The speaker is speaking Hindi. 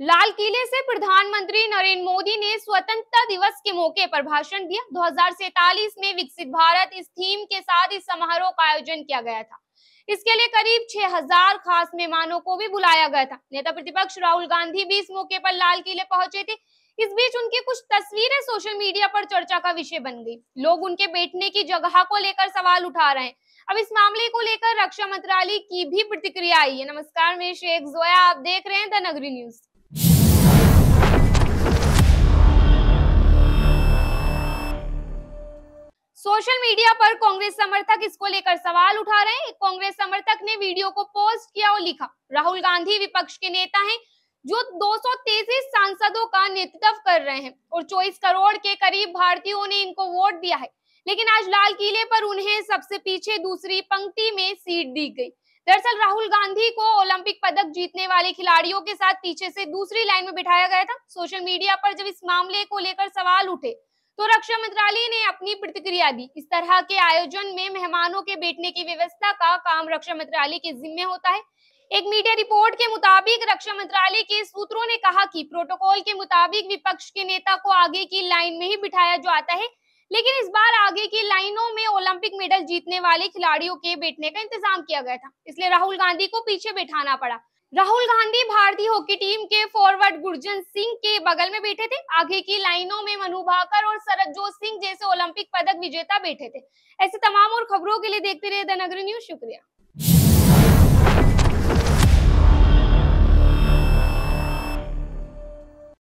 लाल किले से प्रधानमंत्री नरेंद्र मोदी ने स्वतंत्रता दिवस के मौके पर भाषण दिया दो में विकसित भारत इस थीम के साथ इस समारोह का आयोजन किया गया था इसके लिए करीब 6000 खास मेहमानों को भी बुलाया गया था नेता प्रतिपक्ष राहुल गांधी भी इस मौके पर लाल किले पहुंचे थे इस बीच उनकी कुछ तस्वीरें सोशल मीडिया पर चर्चा का विषय बन गई लोग उनके बैठने की जगह को लेकर सवाल उठा रहे हैं अब इस मामले को लेकर रक्षा मंत्रालय की भी प्रतिक्रिया आई है नमस्कार मैं शेख जोया आप देख रहे हैं द नगरी न्यूज सोशल मीडिया पर कांग्रेस समर्थक इसको लेकर सवाल उठा रहे हैं कांग्रेस समर्थक ने वीडियो को पोस्ट किया और लिखा राहुल गांधी विपक्ष के नेता हैं जो दो सांसदों का नेतृत्व कर रहे हैं और 24 करोड़ के करीब भारतीयों ने इनको वोट दिया है लेकिन आज लाल किले पर उन्हें सबसे पीछे दूसरी पंक्ति में सीट दी गई दरअसल राहुल गांधी को ओलंपिक पदक जीतने वाले खिलाड़ियों के साथ पीछे से दूसरी लाइन में बिठाया गया था सोशल मीडिया पर जब इस मामले को लेकर सवाल उठे तो रक्षा मंत्रालय ने अपनी प्रतिक्रिया दी इस तरह के आयोजन में मेहमानों के बैठने की व्यवस्था का काम रक्षा मंत्रालय के जिम्मे होता है एक मीडिया रिपोर्ट के मुताबिक रक्षा मंत्रालय के सूत्रों ने कहा कि प्रोटोकॉल के मुताबिक विपक्ष के नेता को आगे की लाइन में ही बिठाया जाता है लेकिन इस बार आगे की लाइनों में ओलंपिक मेडल जीतने वाले खिलाड़ियों के बैठने का इंतजाम किया गया था इसलिए राहुल गांधी को पीछे बैठाना पड़ा राहुल गांधी भारतीय हॉकी टीम के फॉरवर्ड गुरजन सिंह के बगल में बैठे थे आगे की लाइनों में मनु भाकर और सरबजोत सिंह जैसे ओलंपिक पदक विजेता बैठे थे ऐसे तमाम और खबरों के लिए देखते रहे द नगरी न्यूज शुक्रिया